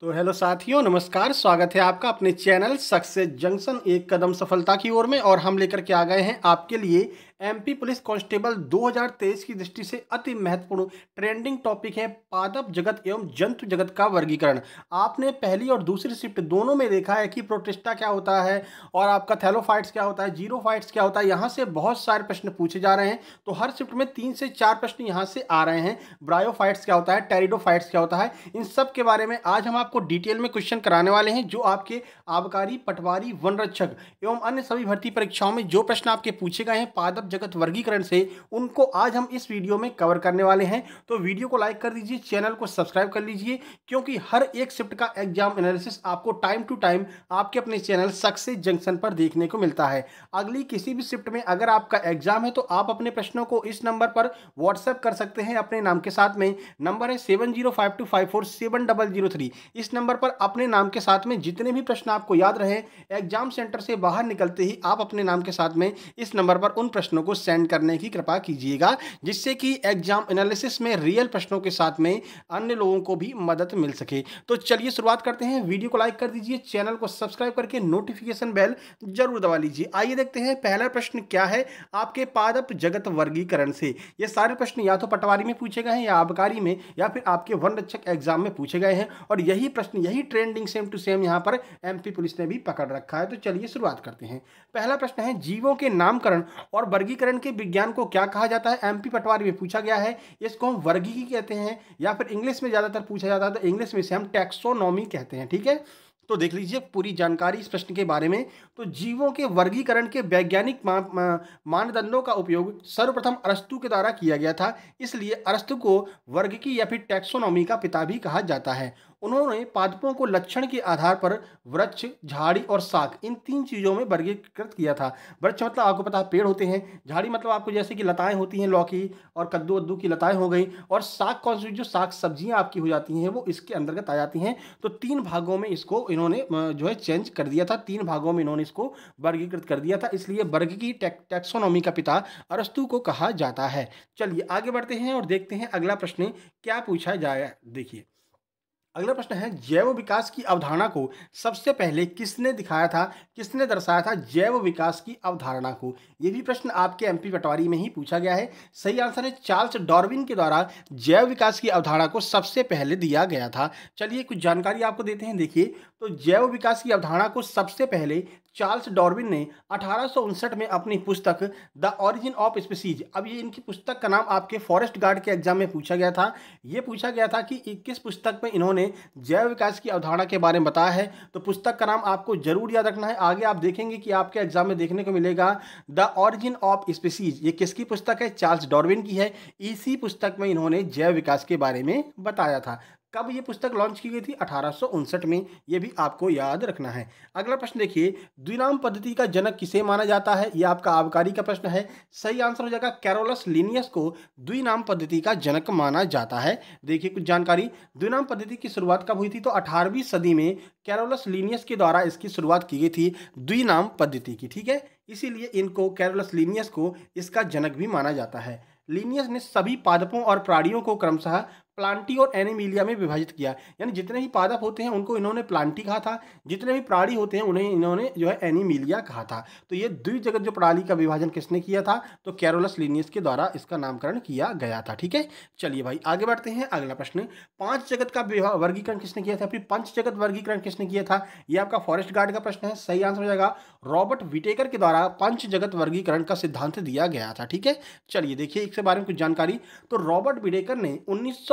तो हेलो साथियों नमस्कार स्वागत है आपका अपने चैनल सक्सेस जंक्शन एक कदम सफलता की ओर में और हम लेकर के आ गए हैं आपके लिए एमपी पुलिस कांस्टेबल 2023 की दृष्टि से अति महत्वपूर्ण ट्रेंडिंग टॉपिक है पादप जगत एवं जंतु जगत का वर्गीकरण आपने पहली और दूसरी शिफ्ट दोनों में देखा है कि प्रोटेस्टा क्या होता है और आपका थैलोफाइट्स क्या होता है जीरो फाइट्स क्या होता है यहाँ से बहुत सारे प्रश्न पूछे जा रहे हैं तो हर शिफ्ट में तीन से चार प्रश्न यहाँ से आ रहे हैं ब्रायोफाइट्स क्या होता है टेरिडोफाइट्स क्या होता है इन सब के बारे में आज हम आपको डिटेल में क्वेश्चन कराने वाले हैं जो आपके आबकारी पटवारी वन रक्षक एवं अन्य सभी भर्ती परीक्षाओं में जो प्रश्न आपके पूछे गए हैं पादप सब जगत वर्गीकरण से उनको आज हम इस वीडियो में कवर करने वाले हैं तो वीडियो को लाइक कर दीजिए चैनल को सब्सक्राइब कर लीजिए क्योंकि हर एक शिफ्ट का एग्जाम एनालिसिस आपको टाइम टू टाइम आपके अपने चैनल सक्सेस जंक्शन पर देखने को मिलता है अगली किसी भी शिफ्ट में अगर आपका एग्जाम है तो आप अपने प्रश्नों को इस नंबर पर व्हाट्सएप कर सकते हैं अपने नाम के साथ में नंबर है seven zero five two five four seven double zero three इस नंबर पर अपने नाम के साथ में जितने भी प्रश्न आपको याद रहे एग्जाम सेंटर से बाहर निकलते ही आप अपने नाम के साथ में इस नंबर पर उन प्रश्न प्रश्नों को सेंड करने की कृपा कीजिएगा जिससे कि एग्जाम एनालिसिस में रियल प्रश्नों के साथ में अन्य लोगों को भी मदद मिल सके तो चलिए शुरुआत करते हैं वीडियो को लाइक कर दीजिए चैनल को सब्सक्राइब करके नोटिफिकेशन बेल जरूर दबा लीजिए आइए देखते हैं पहला प्रश्न क्या है आपके पादप जगत वर्गीकरण से ये सारे प्रश्न या तो पटवारी में पूछे गए हैं या आबकारी में या फिर आपके वन रक्षक एग्जाम में पूछे गए हैं और यही प्रश्न यही ट्रेंडिंग सेम टू सेम यहाँ पर एमपी पुलिस ने भी पकड़ रखा है तो चलिए शुरुआत करते हैं पहला प्रश्न है जीवों के नामकरण और वर्गीकरण के विज्ञान को क्या कहा जाता है एमपी पटवारी में पूछा गया है इसको हम वर्गी कहते हैं या फिर इंग्लिश में ज़्यादातर पूछा जाता है तो इंग्लिश में से हम टैक्सोनॉमी कहते हैं ठीक है तो देख लीजिए पूरी जानकारी इस प्रश्न के बारे में तो जीवों के वर्गीकरण के वैज्ञानिक मानदंडों का उपयोग सर्वप्रथम अरस्तु के द्वारा किया गया था इसलिए अरस्तु को वर्ग या फिर टैक्सोनॉमी का पिता भी कहा जाता है उन्होंने पादपों को लक्षण के आधार पर वृक्ष झाड़ी और साग इन तीन चीज़ों में वर्गीकृत किया था वृक्ष मतलब आपको पता है पेड़ होते हैं झाड़ी मतलब आपको जैसे कि लताएं होती हैं लौकी और कद्दू वद्दू की लताएं हो गई और साग कौन सी जो साग सब्जियां आपकी हो जाती हैं वो इसके अंतर्गत आ जाती हैं तो तीन भागों में इसको इन्होंने जो है चेंज कर दिया था तीन भागों में इन्होंने इसको वर्गीकृत कर दिया था इसलिए वर्ग की टैक्सोनॉमी का पिता अरस्तु को कहा जाता है चलिए आगे बढ़ते हैं और देखते हैं अगला प्रश्न क्या पूछा जाए देखिए अगला प्रश्न है जैव विकास की अवधारणा को सबसे पहले किसने दिखाया था किसने दर्शाया था जैव विकास की अवधारणा को ये भी प्रश्न आपके एमपी पटवारी में ही पूछा गया है सही आंसर है चार्ल्स डॉर्विन के द्वारा जैव विकास की अवधारणा को सबसे पहले दिया गया था चलिए कुछ जानकारी आपको देते हैं देखिए तो जैव विकास की अवधारणा को सबसे पहले चार्ल्स डॉर्विन ने अठारह में अपनी पुस्तक द ऑरिजिन ऑफ स्पीसीज अब ये इनकी पुस्तक का नाम आपके फॉरेस्ट गार्ड के एग्जाम में पूछा गया था ये पूछा गया था कि किस पुस्तक में इन्होंने जैव विकास की अवधारणा के बारे में बताया है तो पुस्तक का नाम आपको जरूर याद रखना है आगे आप देखेंगे कि आपके एग्जाम में देखने को मिलेगा द ऑरिजिन ऑफ स्पीसीज ये किसकी पुस्तक है चार्ल्स डॉर्विन की है इसी पुस्तक में इन्होंने जैव विकास के बारे में बताया था कब ये पुस्तक लॉन्च की गई थी अठारह में ये भी आपको याद रखना है अगला प्रश्न देखिए द्विनाम पद्धति का जनक किसे माना जाता है ये आपका आबकारी का प्रश्न है सही आंसर हो जाएगा कैरोलस लीनियस को द्विनाम पद्धति का जनक माना जाता है देखिए कुछ जानकारी द्विनाम पद्धति की शुरुआत कब हुई थी तो अठारहवीं सदी में कैरोलस लीनियस के द्वारा इसकी शुरुआत की गई थी द्विनाम पद्धति की ठीक है इसीलिए इनको कैरोलस लीनियस को इसका जनक भी माना जाता है लीनियस ने सभी पादपों और प्राणियों को क्रमशः प्लांटी और एनिमिलिया में विभाजित किया यानी जितने भी पादप होते हैं उनको इन्होंने प्लांटी कहा था जितने भी प्राणी होते हैं उन्हें इन्होंने जो है एनिमीलिया कहा था तो ये द्वि जगत जो प्रणाली का विभाजन किसने किया था तो कैरोलस लिनियस के द्वारा इसका नामकरण किया गया था ठीक है चलिए भाई आगे बढ़ते हैं अगला प्रश्न पांच जगत का वर्गीकरण किसने किया था फिर पंच जगत वर्गीकरण किसने किया था यह आपका फॉरेस्ट गार्ड का प्रश्न है सही आंसर हो जाएगा रॉबर्ट विटेकर के द्वारा पंच जगत वर्गीकरण का सिद्धांत दिया गया था ठीक है चलिए देखिए इसके बारे में कुछ जानकारी तो रॉबर्ट विटेकर ने उन्नीस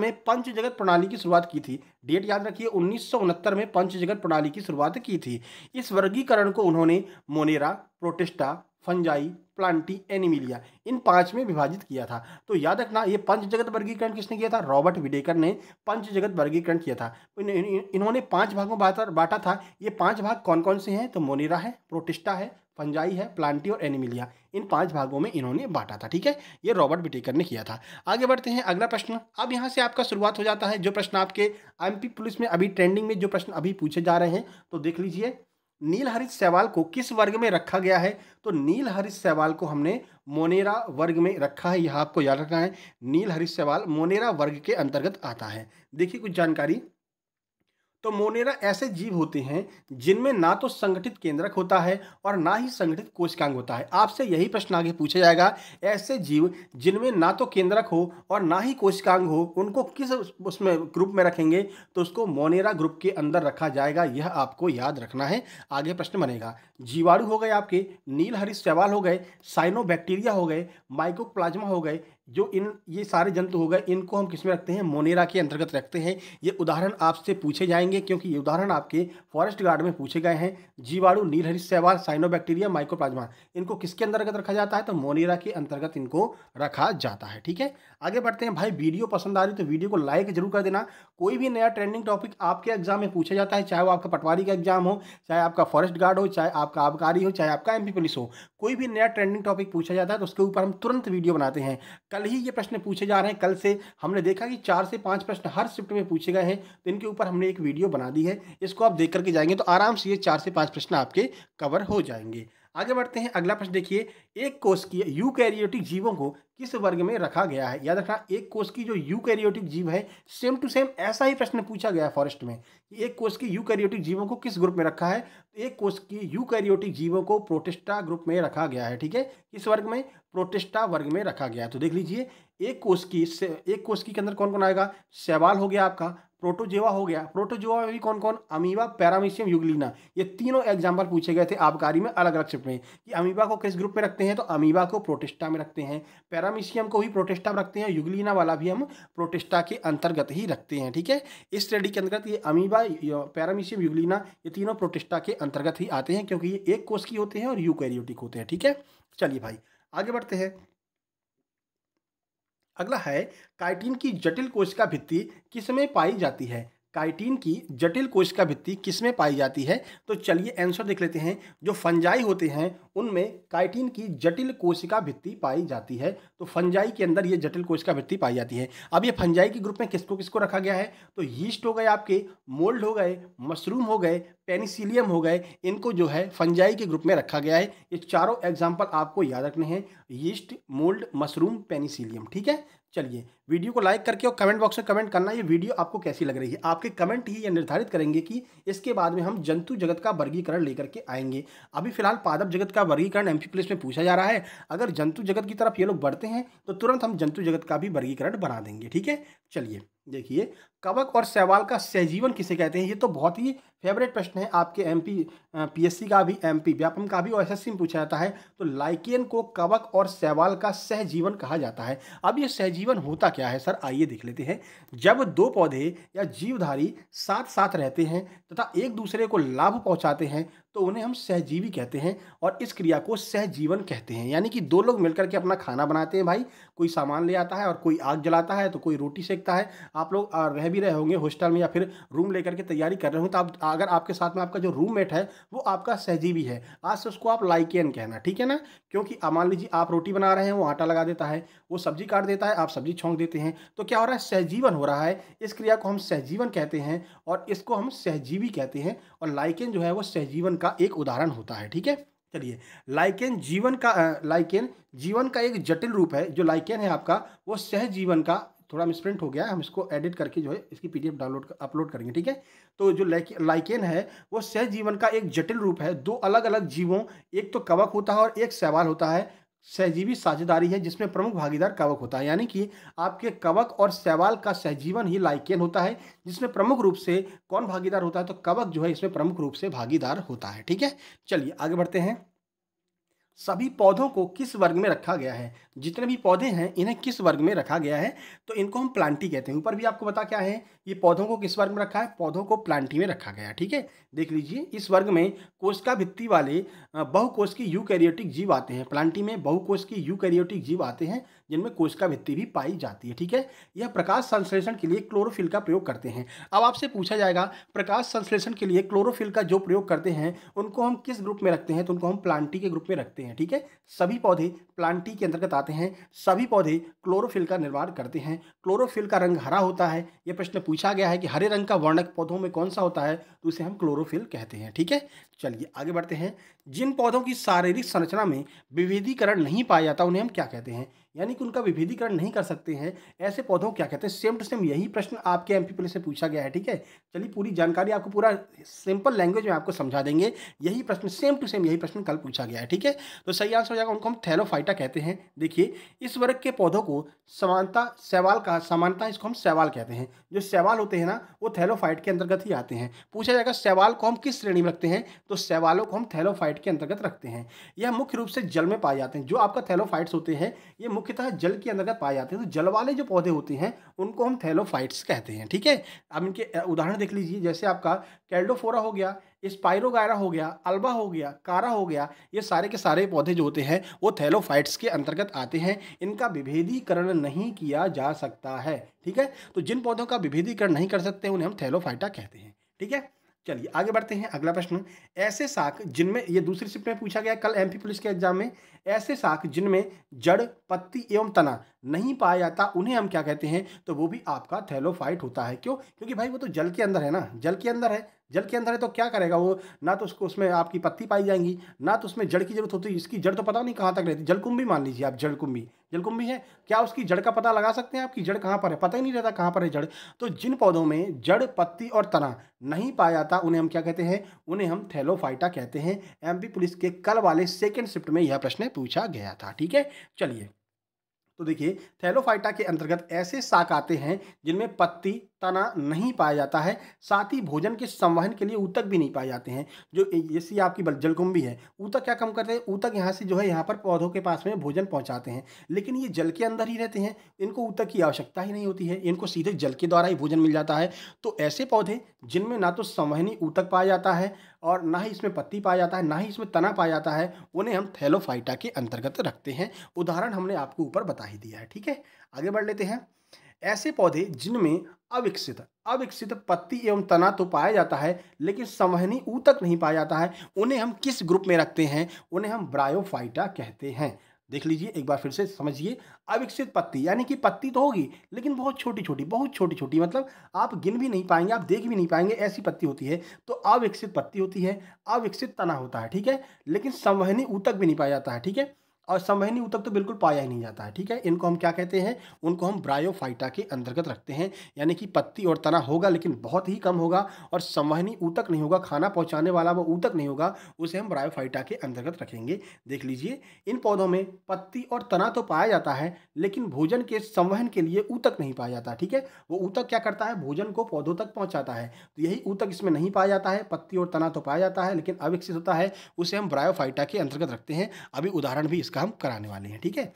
में पंच जगत प्रणाली की शुरुआत की थी डेट याद रखिए उन्नीस में पंच जगत प्रणाली की शुरुआत की थी इस वर्गीकरण को उन्होंने Monera Protista Fungi Plantae Animalia इन पांच में विभाजित किया था तो याद रखना ये पंच जगत वर्गीकरण किसने किया था रॉबर्ट विडेकर ने पंच जगत वर्गीकरण किया था इन, इन, इन, इन्होंने पांच भागों में बांटा था ये पांच भाग कौन कौन से हैं तो मोनेरा है प्रोटिस्टा है फंजाई है प्लांटी और एनिमिलिया इन पांच भागों में इन्होंने बांटा था ठीक है ये रॉबर्ट विटेकर ने किया था आगे बढ़ते हैं अगला प्रश्न अब यहाँ से आपका शुरुआत हो जाता है जो प्रश्न आपके एमपी पुलिस में अभी ट्रेंडिंग में जो प्रश्न अभी पूछे जा रहे हैं तो देख लीजिए नील हरित सहवाल को किस वर्ग में रखा गया है तो नील हरित सहवाल को हमने मोनेरा वर्ग में रखा है यह आपको याद रखना है नील हरित सहवाल मोनेरा वर्ग के अंतर्गत आता है देखिए कुछ जानकारी तो मोनेरा ऐसे जीव होते हैं जिनमें ना तो संगठित केंद्रक होता है और ना ही संगठित कोशिकांग होता है आपसे यही प्रश्न आगे पूछा जाएगा ऐसे जीव जिनमें ना तो केंद्रक हो और ना ही कोशिकांग हो उनको किस उसमें ग्रुप में रखेंगे तो उसको मोनेरा ग्रुप के अंदर रखा जाएगा यह आपको याद रखना है आगे प्रश्न बनेगा जीवाणु हो गए आपके नील हरित हो गए साइनोबैक्टीरिया हो गए माइकोप्लाज्मा हो गए जो इन ये सारे जंतु हो गए इनको हम किस में रखते हैं मोनेरा के अंतर्गत रखते हैं ये उदाहरण आपसे पूछे जाएंगे क्योंकि ये उदाहरण आपके फॉरेस्ट गार्ड में पूछे गए हैं जीवाणु नीलहरी शैवाल साइनोबैक्टीरिया माइक्रोप्लाज्मा इनको किसके अंतर्गत रखा जाता है तो मोनेरा के अंतर्गत इनको रखा जाता है ठीक है आगे बढ़ते हैं भाई वीडियो पसंद आ रही तो वीडियो को लाइक जरूर कर देना कोई भी नया ट्रेंडिंग टॉपिक आपके एग्जाम में पूछा जाता है चाहे वो आपका पटवारी का एग्जाम हो चाहे आपका फॉरेस्ट गार्ड हो चाहे आपका आबकारी हो चाहे आपका एम पुलिस हो कोई भी नया ट्रेंडिंग टॉपिक पूछा जाता है तो उसके ऊपर हम तुरंत वीडियो बनाते हैं कल ही ये प्रश्न पूछे जा रहे हैं कल से हमने देखा कि चार से पाँच प्रश्न हर शिफ्ट में पूछे गए हैं तो इनके ऊपर हमने एक वीडियो बना दी है इसको आप देख करके जाएंगे तो आराम से ये चार से पाँच प्रश्न आपके कवर हो जाएंगे आगे बढ़ते हैं अगला प्रश्न देखिए एक कोष की यूकैरियोटिक जीवों को किस वर्ग में रखा गया है याद रखना एक कोष की जो यूकैरियोटिक जीव है सेम टू सेम ऐसा ही प्रश्न पूछा गया है फॉरेस्ट में कि एक कोष की यूकैरियोटिक जीवों को किस ग्रुप में रखा है तो एक कोष की यूकैरियोटिक जीवों को प्रोटेस्टा ग्रुप में रखा गया है ठीक है किस वर्ग में प्रोटेस्टा वर्ग में रखा गया है तो देख लीजिए एक कोश की एक कोश की के अंदर कौन कौन आएगा सेवाल हो गया आपका प्रोटोजेवा हो गया प्रोटोजेवा में भी कौन कौन अमीबा पैरामीशियम युगलीना ये तीनों एग्जाम्पल पूछे गए थे आबकारी में अलग अलग शिफ्ट में कि अमीबा को किस ग्रुप में रखते हैं तो अमीबा को प्रोटेस्टा में रखते हैं पैरामीशियम को भी प्रोटेस्टा में रखते हैं युगलिना वाला भी हम प्रोटेस्टा के अंतर्गत ही रखते हैं ठीक है इस स्टडी के अंतर्गत ये अमीबा पैरामीशियम युगलीना ये तीनों प्रोटेस्टा के अंतर्गत ही आते हैं क्योंकि ये एक कोष की होते हैं और यू होते हैं ठीक है चलिए भाई आगे बढ़ते हैं अगला है काइटिन की जटिल कोशिका भित्ति किस में पाई जाती है काइटिन की जटिल कोशिका भित्ति किस में पाई जाती है तो चलिए आंसर देख लेते हैं जो फंजाई होते हैं उनमें काइटिन की जटिल कोशिका भित्ति पाई जाती है तो फंजाई के अंदर ये जटिल कोशिका भित्ति पाई जाती है अब ये फंजाई के ग्रुप में किसको किसको रखा गया है तो यीस्ट हो गए आपके मोल्ड हो गए मशरूम हो गए पेनिसिलियम हो गए इनको जो है फंजाई के ग्रुप में रखा गया है ये चारों एग्जाम्पल आपको याद रखने हैं यीस्ट मोल्ड मशरूम पेनिसिलियम ठीक है चलिए वीडियो को लाइक करके और कमेंट बॉक्स में कमेंट करना ये वीडियो आपको कैसी लग रही है आपके कमेंट ही ये निर्धारित करेंगे कि इसके बाद में हम जंतु जगत का वर्गीकरण लेकर के आएंगे अभी फिलहाल पादप जगत का वर्गीकरण एम प्लेस में पूछा जा रहा है अगर जंतु जगत की तरफ ये लोग बढ़ते हैं तो तुरंत हम जंतु जगत का भी वर्गीकरण बना देंगे ठीक है चलिए देखिए कवक और सहवाल का सहजीवन किसे कहते हैं ये तो बहुत ही फेवरेट प्रश्न है आपके एम पी का भी एम व्यापम का भी और एस में पूछा जाता है तो लाइकियन को कवक और सहवाल का सहजीवन कहा जाता है अब ये सहजीवन होता क्या है सर आइए देख लेते हैं जब दो पौधे या जीवधारी साथ साथ रहते हैं तथा एक दूसरे को लाभ पहुंचाते हैं तो उन्हें हम सहजीवी कहते हैं और इस क्रिया को सहजीवन कहते हैं यानी कि दो लोग मिलकर के अपना खाना बनाते हैं भाई कोई सामान ले आता है और कोई आग जलाता है तो कोई रोटी सेकता है आप लोग रह भी रहे होंगे हॉस्टल में या फिर रूम लेकर के तैयारी कर रहे हो तो आप अगर आपके साथ में आपका जो रूममेट है वो आपका सहजीवी है आज से उसको आप लाइकेन कहना ठीक है ना क्योंकि मान लीजिए आप रोटी बना रहे हैं वो आटा लगा देता है वो सब्जी काट देता है आप सब्जी छोंक देते हैं तो क्या हो रहा है सहजीवन हो रहा है इस क्रिया को हम सहजीवन कहते हैं और इसको हम सहजीवी कहते हैं और लाइकेन जो है वो सहजीवन का का एक उदाहरण होता है ठीक है चलिए लाइकेन जीवन का लाइकेन जीवन का एक जटिल रूप है जो लाइकेन है आपका वो सह जीवन का थोड़ा मिसप्रिंट हो गया है हम इसको एडिट करके जो है इसकी पीडीएफ डाउनलोड कर, अपलोड करेंगे ठीक है तो जो लाइकेन है वो सह जीवन का एक जटिल रूप है दो अलग अलग जीवों एक तो कवक होता है और एक सवाल होता है सहजीवी साझेदारी है जिसमें प्रमुख भागीदार कवक होता है यानी कि आपके कवक और सैवाल का सहजीवन ही लाइकेन होता है जिसमें प्रमुख रूप से कौन भागीदार होता है तो कवक जो है इसमें प्रमुख रूप से भागीदार होता है ठीक है चलिए आगे बढ़ते हैं सभी पौधों को किस वर्ग में रखा गया है जितने भी पौधे हैं इन्हें किस वर्ग में रखा गया है तो इनको हम प्लांटी कहते हैं ऊपर भी आपको बता क्या है ये पौधों को किस वर्ग में रखा है पौधों को प्लांटी में रखा गया ठीक है देख लीजिए इस वर्ग में कोशिका भित्ति वाले बहुकोश की कैरियोटिक जीव आते हैं प्लांटी में बहुकोश की कैरियोटिक जीव आते हैं जिनमें कोशिका भित्ति भी पाई जाती है ठीक है यह प्रकाश संश्लेषण के लिए क्लोरोफिल का प्रयोग करते हैं अब आपसे पूछा जाएगा प्रकाश संश्लेषण के लिए क्लोरोफिल का जो प्रयोग करते हैं उनको हम किस ग्रुप में रखते हैं तो उनको हम प्लांटी के ग्रुप में रखते हैं हैं ठीक है सभी पौधे प्लांटी के अंतर्गत आते हैं सभी पौधे क्लोरोफिल का निर्माण करते हैं क्लोरोफिल का रंग हरा होता है यह प्रश्न पूछा गया है कि हरे रंग का वर्णक पौधों में कौन सा होता है तो उसे हम क्लोरोफिल कहते हैं ठीक है चलिए आगे बढ़ते हैं जिन पौधों की शारीरिक संरचना में विभेदीकरण नहीं पाया जाता उन्हें हम क्या कहते हैं यानी कि उनका विभेदीकरण नहीं कर सकते हैं ऐसे पौधों क्या कहते हैं सेम टू सेम यही प्रश्न आपके एम पी से पूछा गया है ठीक है चलिए पूरी जानकारी आपको पूरा सिंपल लैंग्वेज में आपको समझा देंगे यही प्रश्न सेम टू सेम यही प्रश्न कल पूछा गया है ठीक है तो सही आंसर हो जाएगा उनको हम थैलोफाइटा कहते हैं देखिए इस वर्ग के पौधों को समानता सवाल का समानता इसको हम सेवाल कहते हैं जो सेवाल होते हैं ना वो थैलोफाइट के अंतर्गत ही आते हैं पूछा जाएगा सेवाल को हम किस श्रेणी में रखते हैं तो सेवालों को हम थैलोफाइट के अंतर्गत रखते हैं यह मुख्य रूप से जल में पाए जाते हैं जो आपका थैलोफाइट्स होते हैं ये मुख्य मुख्यतः जल के अंतर्गत पाए जाते हैं तो जल वाले जो पौधे होते हैं उनको हम थैलोफाइट्स कहते हैं ठीक है अब इनके उदाहरण देख लीजिए जैसे आपका कैल्डोफोरा हो गया स्पायरोगायरा हो गया अल्बा हो गया कारा हो गया ये सारे के सारे पौधे जो होते हैं वो थैलोफाइट्स के अंतर्गत आते हैं इनका विभेदीकरण नहीं किया जा सकता है ठीक है तो जिन पौधों का विभेदीकरण नहीं कर सकते उन्हें हम थैलोफाइटा कहते हैं ठीक है चलिए आगे बढ़ते हैं अगला प्रश्न ऐसे साख जिनमें ये दूसरी शिफ्ट में पूछा गया कल एमपी पुलिस के एग्जाम में ऐसे साख जिनमें जड़ पत्ती एवं तना नहीं पाया जाता उन्हें हम क्या कहते हैं तो वो भी आपका थैलोफाइट होता है क्यों क्योंकि भाई वो तो जल के अंदर है ना जल के अंदर है जल के अंदर है तो क्या करेगा वो ना तो उसको उसमें आपकी पत्ती पाई जाएंगी ना तो उसमें जड़ की जरूरत होती है इसकी जड़ तो पता नहीं कहाँ तक रहती जलकुंभी मान लीजिए आप जलकुंभी जलकुंभी है क्या उसकी जड़ का पता लगा सकते हैं आपकी जड़ कहाँ पर है पता ही नहीं रहता कहाँ पर है जड़ तो जिन पौधों में जड़ पत्ती और तना नहीं पाया जाता उन्हें हम क्या कहते हैं उन्हें हम थैलोफाइटा कहते हैं एम पुलिस के कल वाले सेकेंड शिफ्ट में यह प्रश्न पूछा गया था ठीक है चलिए तो देखिए थैलोफाइटा के अंतर्गत ऐसे शाक आते हैं जिनमें पत्ती तना नहीं पाया जाता है साथ ही भोजन के संवहन के लिए ऊतक भी नहीं पाए जाते हैं जो जैसे आपकी जलकुंभी है ऊतक क्या कम करते हैं ऊतक यहाँ से जो है यहाँ पर पौधों के पास में भोजन पहुँचाते हैं लेकिन ये जल के अंदर ही रहते हैं इनको ऊतक की आवश्यकता ही नहीं होती है इनको सीधे जल के द्वारा ही भोजन मिल जाता है तो ऐसे पौधे जिनमें ना तो संवहनी ऊतक पाया जाता है और ना ही इसमें पत्ती पाया जाता है ना ही इसमें तना पाया जाता है उन्हें हम थैलोफाइटा के अंतर्गत रखते हैं उदाहरण हमने आपको ऊपर बता ही दिया है ठीक है आगे बढ़ लेते हैं ऐसे पौधे जिनमें अविकसित अविकसित पत्ती एवं तना तो पाया जाता है लेकिन संवहनी ऊतक नहीं पाया जाता है उन्हें हम किस ग्रुप में रखते हैं उन्हें हम ब्रायोफाइटा कहते हैं देख लीजिए एक बार फिर से समझिए अविकसित पत्ती यानी कि पत्ती तो होगी लेकिन बहुत छोटी छोटी बहुत छोटी छोटी मतलब आप गिन भी नहीं पाएंगे आप देख भी नहीं पाएंगे ऐसी पत्ती होती है तो अविकसित पत्ती होती है अविकसित तना होता है ठीक है लेकिन संवहनी ऊतक भी नहीं पाया जाता है ठीक है और समयनी ऊतक तो बिल्कुल पाया ही नहीं जाता है ठीक है इनको हम क्या कहते हैं उनको हम ब्रायोफाइटा के अंतर्गत रखते हैं यानी कि पत्ती और तना होगा लेकिन बहुत ही कम होगा और संवहनी ऊतक नहीं होगा खाना पहुंचाने वाला वो ऊतक नहीं होगा उसे हम ब्रायोफाइटा के अंतर्गत रखेंगे देख लीजिए इन पौधों में पत्ती और तना तो पाया जाता है लेकिन भोजन के संवहन के लिए ऊतक नहीं पाया जाता ठीक है वो ऊतक क्या करता है भोजन को पौधों तक पहुँचाता है तो यही ऊतक इसमें नहीं पाया जाता है पत्ती और तना तो पाया जाता है लेकिन अविकसित होता है उसे हम ब्रायोफाइटा के अंतर्गत रखते हैं अभी उदाहरण भी इसका उसका हम कराने वाले हैं ठीक है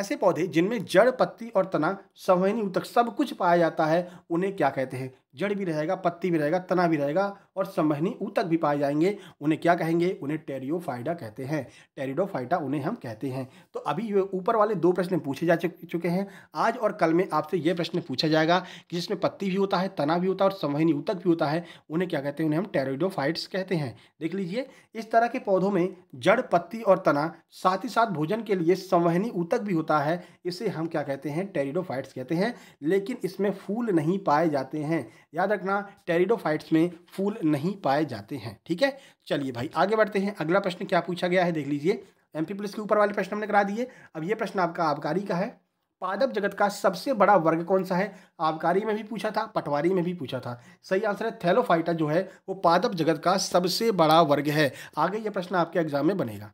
ऐसे पौधे जिनमें जड़ पत्ती और तना संवहनी तक सब कुछ पाया जाता है उन्हें क्या कहते हैं जड़ भी रहेगा पत्ती भी रहेगा तना भी रहेगा और संवहनी ऊतक भी पाए जाएंगे उन्हें क्या कहेंगे उन्हें टेरियोफाइडा कहते हैं टेरिडोफाइटा उन्हें हम कहते हैं तो अभी ये ऊपर वाले दो प्रश्न पूछे जा चुके हैं आज और कल में आपसे ये प्रश्न पूछा जाएगा कि जिसमें पत्ती भी होता है तना भी होता है और संवहनी ऊतक भी होता है उन्हें क्या कहते हैं उन्हें हम टेरिडोफाइट्स कहते हैं देख लीजिए इस तरह के पौधों में जड़ पत्ती और तना साथ ही साथ भोजन के लिए संवहनी ऊतक भी होता है इसे हम क्या कहते हैं टेरिडोफाइट्स कहते हैं लेकिन इसमें फूल नहीं पाए जाते हैं याद रखना टेरिडोफाइट्स में फूल नहीं पाए जाते हैं ठीक है चलिए भाई आगे बढ़ते हैं अगला प्रश्न क्या पूछा गया है देख लीजिए एम पुलिस के ऊपर वाले प्रश्न हमने करा दिए अब ये प्रश्न आपका आबकारी का है पादप जगत का सबसे बड़ा वर्ग कौन सा है आबकारी में भी पूछा था पटवारी में भी पूछा था सही आंसर है थैलोफाइटा जो है वो पादप जगत का सबसे बड़ा वर्ग है आगे ये प्रश्न आपके एग्जाम में बनेगा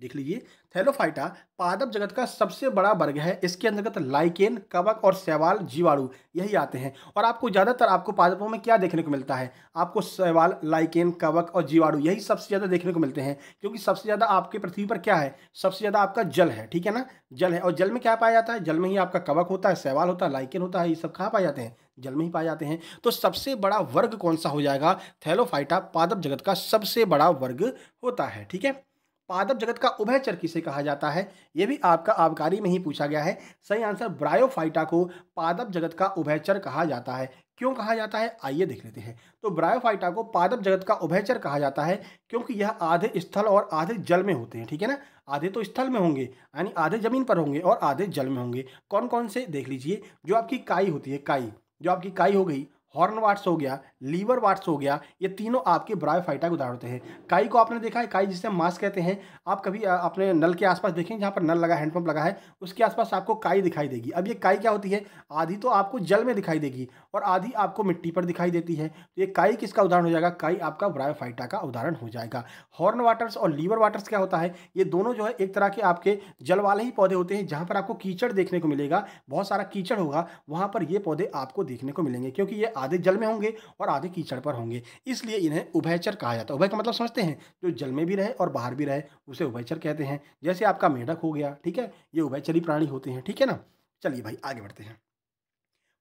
देख लीजिए हेलोफाइटा पादप जगत का सबसे बड़ा वर्ग है इसके अंतर्गत लाइकेन कवक और सवाल जीवाणु यही आते हैं और आपको ज़्यादातर आपको पादपों में क्या देखने को मिलता है आपको सवाल लाइकेन कवक और जीवाणु यही सबसे ज़्यादा देखने को मिलते हैं क्योंकि सबसे ज़्यादा आपके पृथ्वी पर क्या है सबसे ज़्यादा आपका जल है ठीक है ना जल है और जल में क्या पाया जाता है जल में ही आपका कवक होता है सवाल होता है लाइकेन होता है ये सब कहाँ पाए जाते हैं जल में ही पाए जाते हैं तो सबसे बड़ा वर्ग कौन सा हो जाएगा थैलोफाइटा पादप जगत का सबसे बड़ा वर्ग होता है ठीक है पादप जगत का उभयचर किसे कहा जाता है ये भी आपका आबकारी में ही पूछा गया है सही आंसर ब्रायोफाइटा को पादप जगत का उभयचर कहा जाता है क्यों कहा जाता है आइए देख लेते हैं तो ब्रायोफाइटा को पादप जगत का उभयचर कहा जाता है क्योंकि यह आधे स्थल और आधे जल में होते हैं ठीक है ना आधे तो स्थल में होंगे यानी आधे जमीन पर होंगे और आधे जल में होंगे कौन कौन से देख लीजिए जो आपकी काई होती है काई जो आपकी काई हो गई हॉर्नवाट्स हो गया लीवर वाट्स हो गया ये तीनों आपके ब्रायोफाइटा के उदाहरण होते हैं काई को आपने देखा है काई जिसे मास्क कहते हैं आप कभी अपने नल के आसपास देखें जहाँ पर नल लगा हैंडपम्प लगा है उसके आसपास आपको काई दिखाई देगी अब ये काई क्या होती है आधी तो आपको जल में दिखाई देगी और आधी आपको मिट्टी पर दिखाई देती है तो ये काई किसका उदाहरण हो जाएगा काई आपका ब्रायोफाइटा का उदाहरण हो जाएगा हॉर्न वाटर्स और लीवर वाटर्स क्या होता है ये दोनों जो है एक तरह के आपके जल वाले ही पौधे होते हैं जहाँ पर आपको कीचड़ देखने को मिलेगा बहुत सारा कीचड़ होगा वहाँ पर ये पौधे आपको देखने को मिलेंगे क्योंकि ये आधे जल में होंगे और और आधे कीचड़ पर होंगे इसलिए इन्हें उभयचर कहा जाता है उभय का मतलब समझते हैं जो जल में भी रहे और बाहर भी रहे उसे उभयचर कहते हैं जैसे आपका मेढक हो गया ठीक है ये उभयचरी प्राणी होते हैं ठीक है ना चलिए भाई आगे बढ़ते हैं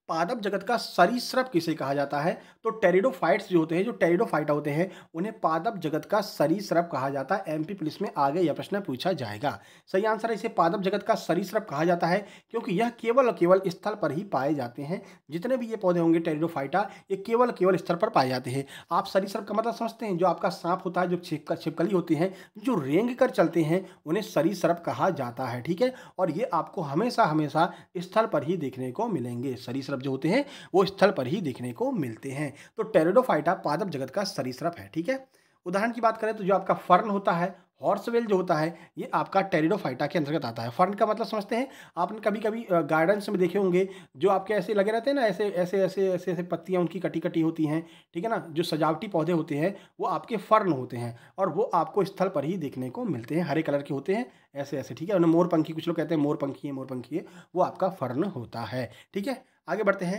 पादप जगत का सरीसृप किसे कहा जाता है तो टेरिडोफाइट्स जो होते हैं जो टेरिडोफाइटा होते हैं उन्हें पादप जगत का सरीसृप कहा जाता है एमपी पुलिस में आगे यह प्रश्न पूछा जाएगा सही आंसर है इसे पादप जगत का सरीसृप कहा जाता है क्योंकि यह केवल और केवल स्थल पर ही पाए जाते हैं जितने भी ये पौधे होंगे टेरिडोफाइटा ये केवल केवल स्थल पर पाए जाते हैं आप सरीसृप का मतलब समझते हैं जो आपका सांप होता है जो छिपका छिपकली होती है जो रेंग कर चलते हैं उन्हें सरीसृप कहा जाता है ठीक है और ये आपको हमेशा हमेशा स्थल पर ही देखने को मिलेंगे सरीसृप सरीसृप मतलब जो होते हैं वो स्थल पर ही देखने को मिलते हैं तो टेरेडोफाइटा पादप जगत का सरीसृप है ठीक है उदाहरण की बात करें तो जो आपका फर्न होता है हॉर्सवेल जो होता है ये आपका टेरिडोफाइटा के अंतर्गत आता है फर्न का मतलब समझते हैं आपने कभी कभी गार्डन्स में देखे होंगे जो आपके ऐसे लगे रहते हैं ना ऐसे ऐसे ऐसे ऐसे ऐसे पत्तियाँ उनकी कटी कटी होती हैं ठीक है ना जो सजावटी पौधे होते हैं वो आपके फर्न होते हैं और वो आपको स्थल पर ही देखने को मिलते हैं हरे कलर के होते हैं ऐसे ऐसे ठीक है उन्हें मोर पंखी कुछ लोग कहते हैं मोर पंखी है मोर पंखी है वो आपका फर्न होता है ठीक है आगे बढ़ते हैं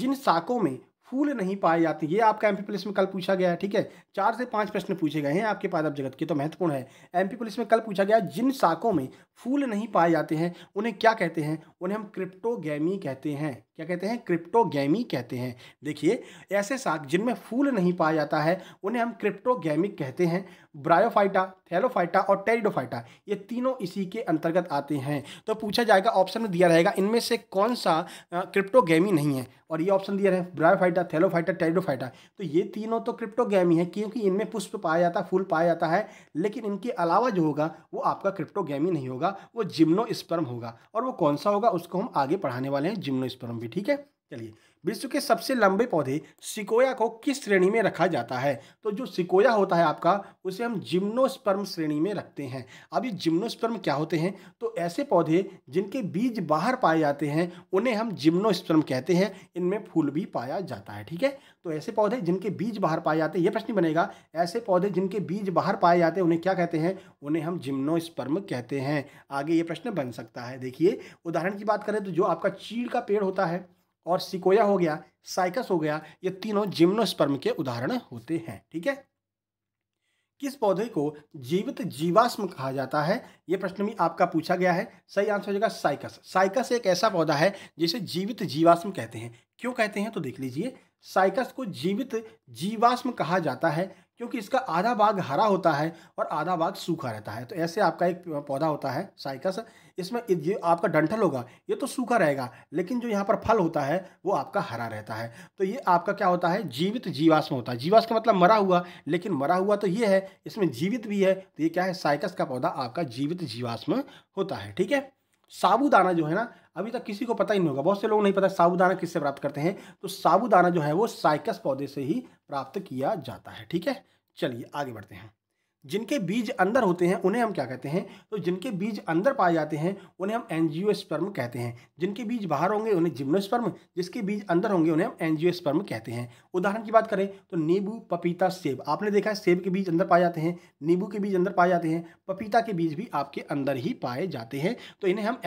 जिन शाखों में फूल नहीं पाए जाते ये आपका एमपी पुलिस में कल पूछा गया है ठीक है चार से पांच प्रश्न पूछे गए हैं आपके पादप जगत के तो महत्वपूर्ण है एमपी पुलिस में कल पूछा गया जिन शाखों में फूल नहीं पाए जाते हैं उन्हें क्या कहते हैं उन्हें हम क्रिप्टोगेमी कहते हैं क्या कहते हैं क्रिप्टोगैमी कहते हैं देखिए ऐसे साग जिनमें फूल नहीं पाया जाता है उन्हें हम क्रिप्टोगैमिक कहते हैं ब्रायोफाइटा थैलोफाइटा और टेरिडोफाइटा ये तीनों इसी के अंतर्गत आते हैं तो पूछा जाएगा ऑप्शन में दिया रहेगा इनमें से कौन सा क्रिप्टोगैमी नहीं है और ये ऑप्शन दिया रहे ब्रायोफाइटा थैलोफाइटा टेरिडोफाइटा तो ये तीनों तो क्रिप्टोगैमी है क्योंकि इनमें पुष्प पाया जाता फूल पाया जाता है लेकिन इनके अलावा जो होगा वो आपका क्रिप्टोगैमी नहीं होगा वो जिम्नो होगा और वो कौन सा होगा उसको हम आगे पढ़ाने वाले हैं जिम्नो ठीक है चलिए विश्व के सबसे लंबे पौधे सिकोया को किस श्रेणी में रखा जाता है तो जो सिकोया होता है आपका उसे हम जिम्नोस्पर्म श्रेणी में रखते हैं अब ये जिम्नोस्पर्म क्या होते हैं तो ऐसे पौधे जिनके बीज बाहर पाए जाते हैं उन्हें हम जिम्नोस्पर्म कहते हैं इनमें फूल भी पाया जाता है ठीक है तो ऐसे पौधे जिनके बीज बाहर पाए जाते हैं ये प्रश्न बनेगा ऐसे पौधे जिनके बीज बाहर पाए जाते हैं उन्हें क्या कहते हैं उन्हें हम जिम्नोस्पर्म कहते हैं आगे ये प्रश्न बन सकता है देखिए उदाहरण की बात करें तो जो आपका चीड़ का पेड़ होता है और सिकोया हो गया साइकस हो गया ये तीनों जिम्नोस्पर्म के उदाहरण होते हैं ठीक है किस पौधे को जीवित जीवाश्म कहा जाता है ये प्रश्न भी आपका पूछा गया है सही आंसर हो जाएगा साइकस साइकस एक ऐसा पौधा है जिसे जीवित जीवाश्म कहते हैं क्यों कहते हैं तो देख लीजिए साइकस को जीवित जीवाश्म कहा जाता है क्योंकि इसका आधा भाग हरा होता है और आधा भाग सूखा रहता है तो ऐसे आपका एक पौधा होता है साइकस इसमें ये आपका डंठल होगा ये तो सूखा रहेगा लेकिन जो यहाँ पर फल होता है वो आपका हरा रहता है तो ये आपका क्या होता है जीवित जीवाश्म होता है जीवाश्म का मतलब मरा हुआ लेकिन मरा हुआ तो ये है इसमें जीवित भी है तो ये क्या है साइकस का पौधा आपका जीवित जीवाश्म होता है ठीक है साबूदाना जो है ना अभी तक किसी को पता ही नहीं होगा बहुत से लोग नहीं पता साबुदाना किससे प्राप्त करते हैं तो साबुदाना जो है वो साइकस पौधे से ही प्राप्त किया जाता है ठीक है चलिए आगे बढ़ते हैं जिनके बीज अंदर होते हैं उन्हें हम क्या कहते हैं तो जिनके बीज अंदर पाए जाते हैं उन्हें हम स्पर्म कहते हैं जिनके बीज बाहर होंगे उन्हें जिम्नोस्पर्म जिसके बीज अंदर होंगे उन्हें हम स्पर्म कहते हैं उदाहरण की बात करें तो नींबू पपीता सेब आपने देखा है सेब के बीज अंदर पाए जाते हैं नींबू के बीज अंदर पाए जाते हैं पपीता के बीज भी आपके अंदर ही पाए जाते हैं तो इन्हें हम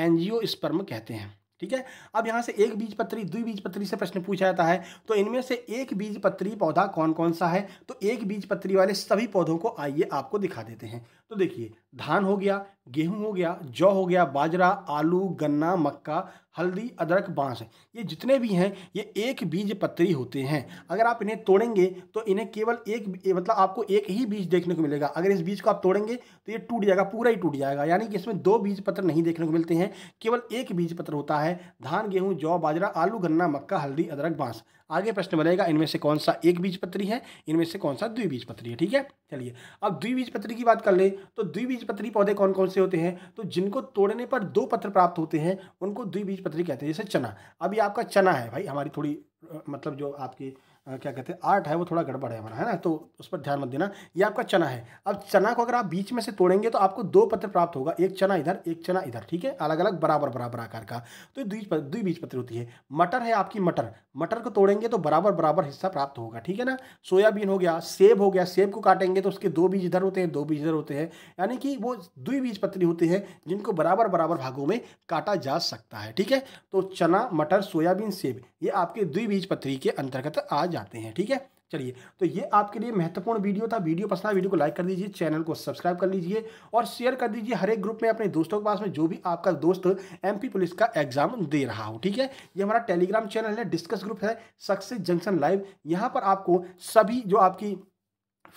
स्पर्म कहते हैं ठीक है अब यहाँ से एक बीज पत्री द्वि बीज पत्री से प्रश्न पूछा जाता है तो इनमें से एक बीज पत्री पौधा कौन कौन सा है तो एक बीज पत्री वाले सभी पौधों को आइए आपको दिखा देते हैं तो देखिए धान हो गया गेहूं हो गया जौ हो गया बाजरा आलू गन्ना मक्का हल्दी अदरक बांस ये जितने भी हैं ये एक बीज पत्री होते हैं अगर आप इन्हें तोड़ेंगे तो इन्हें केवल एक मतलब आपको एक ही बीज देखने को मिलेगा अगर इस बीज को आप तोड़ेंगे तो ये टूट जाएगा पूरा ही टूट जाएगा यानी कि इसमें दो बीज पत्र नहीं देखने को मिलते हैं केवल एक बीज पत्र होता है धान गेहूँ जौ बाजरा आलू गन्ना मक्का हल्दी अदरक बांस आगे प्रश्न बनेगा इनमें से कौन सा एक बीजपत्री है इनमें से कौन सा द्विबीजपत्री है ठीक है चलिए अब द्विबीजपत्री की बात कर ले तो द्विबीजपत्री पौधे कौन कौन से होते हैं तो जिनको तोड़ने पर दो पत्र प्राप्त होते हैं उनको द्विबीजपत्री कहते हैं जैसे चना अभी आपका चना है भाई हमारी थोड़ी मतलब जो आपकी क्या कहते हैं आर्ट है वो थोड़ा गड़बड़ है हमारा है ना तो उस पर ध्यान मत देना ये आपका चना है अब चना को अगर आप बीच में से तोड़ेंगे तो आपको दो पत्र प्राप्त होगा एक चना इधर एक चना इधर ठीक है अलग अलग बराबर बराबर आकार का तो दुई बीज पत्र होती है मटर है आपकी मटर मटर को तोड़ेंगे तो बराबर बराबर हिस्सा प्राप्त होगा ठीक है ना सोयाबीन हो गया सेब हो गया सेब को काटेंगे तो उसके दो बीज इधर होते हैं दो बीज इधर होते हैं यानी कि वो बीज पत्री होते हैं जिनको बराबर बराबर भागों में काटा जा सकता है ठीक है तो चना मटर सोयाबीन सेब ये आपके द्विबीज पत्री के अंतर्गत आज जाते हैं ठीक है चलिए तो ये आपके लिए महत्वपूर्ण वीडियो था वीडियो पसंद आया वीडियो को लाइक कर दीजिए चैनल को सब्सक्राइब कर लीजिए और शेयर कर दीजिए हर एक ग्रुप में अपने दोस्तों के पास में जो भी आपका दोस्त एमपी पुलिस का एग्जाम दे रहा हो ठीक है ये हमारा टेलीग्राम चैनल है डिस्कस ग्रुप है सक्सेस जंक्शन लाइव यहाँ पर आपको सभी जो आपकी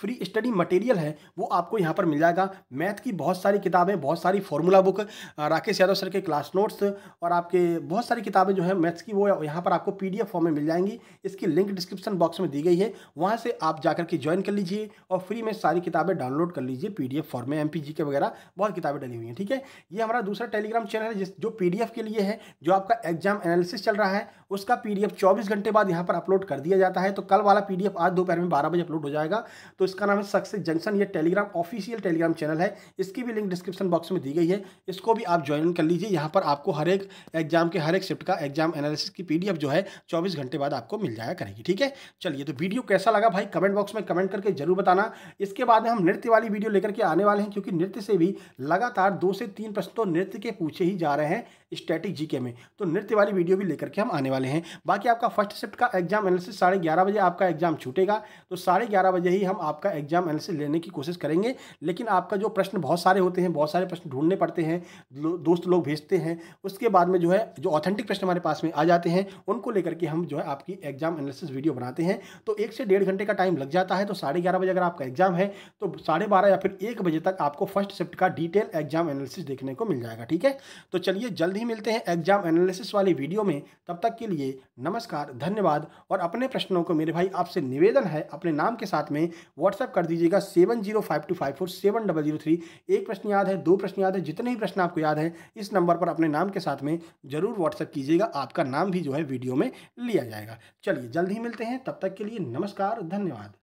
फ्री स्टडी मटेरियल है वो आपको यहाँ पर मिल जाएगा मैथ की बहुत सारी किताबें बहुत सारी formula book Rakesh Yadav sir के क्लास नोट्स और आपके बहुत सारी किताबें जो हैं मैथ्स की वो यहाँ पर आपको पी फॉर्म में मिल जाएंगी इसकी लिंक डिस्क्रिप्शन बॉक्स में दी गई है वहाँ से आप जाकर के ज्वाइन कर लीजिए और फ्री में सारी किताबें डाउनलोड कर लीजिए पी फॉर्म में एम के वगैरह बहुत किताबें डली हुई हैं ठीक है ये हमारा दूसरा टेलीग्राम चैनल है जिस जो पी के लिए है जो आपका एग्जाम एनालिसिस चल रहा है उसका पी डी घंटे बाद यहाँ पर अपलोड कर दिया जाता है तो कल वाला पी आज दोपहर में बारह बजे अपलोड हो जाएगा तो तो इसका नाम है सक्सेस जंक्शन ये टेलीग्राम ऑफिशियल टेलीग्राम चैनल है इसकी भी लिंक डिस्क्रिप्शन बॉक्स में दी गई है इसको भी आप ज्वाइन कर लीजिए यहाँ पर आपको हर एक एग्जाम के हर एक शिफ्ट का एग्जाम एनालिसिस की पीडीएफ जो है चौबीस घंटे बाद आपको मिल जाया करेगी ठीक है चलिए तो वीडियो कैसा लगा भाई कमेंट बॉक्स में कमेंट करके जरूर बताना इसके बाद में हम नृत्य वाली वीडियो लेकर के आने वाले हैं क्योंकि नृत्य से भी लगातार दो से तीन प्रश्न तो नृत्य के पूछे ही जा रहे हैं स्ट्रैटिक जीके में तो नृत्य वाली वीडियो भी लेकर के हम आने वाले हैं बाकी आपका फर्स्ट शिफ्ट का एग्जाम एनालिसिस साढ़े ग्यारह बजे आपका एग्जाम छूटेगा तो साढ़े ग्यारह बजे ही हम आपका एग्जाम एनालिसिस लेने की कोशिश करेंगे लेकिन आपका जो प्रश्न बहुत सारे होते हैं बहुत सारे प्रश्न ढूंढने पड़ते हैं दोस्त लोग भेजते हैं उसके बाद में जो है जो ऑथेंटिक प्रश्न हमारे पास में आ जाते हैं उनको लेकर के हम जो है आपकी एग्जाम एनालिसिस वीडियो बनाते हैं तो एक से डेढ़ घंटे का टाइम लग जाता है तो साढ़े ग्यारह बजे अगर आपका एग्जाम है तो साढ़े बारह या फिर एक बजे तक आपको फर्स्ट शिफ्ट का डिटेल एग्जाम एनालिसिस देखने को मिल जाएगा ठीक है तो चलिए जल्द ही ही मिलते हैं एग्जाम एनालिसिस वाली वीडियो में तब तक के लिए नमस्कार धन्यवाद और अपने प्रश्नों को मेरे भाई आपसे निवेदन है अपने नाम के साथ में व्हाट्सअप कर दीजिएगा seven zero five two five four seven double zero three एक प्रश्न याद है दो प्रश्न याद है जितने ही प्रश्न आपको याद है इस नंबर पर अपने नाम के साथ में ज़रूर व्हाट्सअप कीजिएगा आपका नाम भी जो है वीडियो में लिया जाएगा चलिए जल्द ही मिलते हैं तब तक के लिए नमस्कार धन्यवाद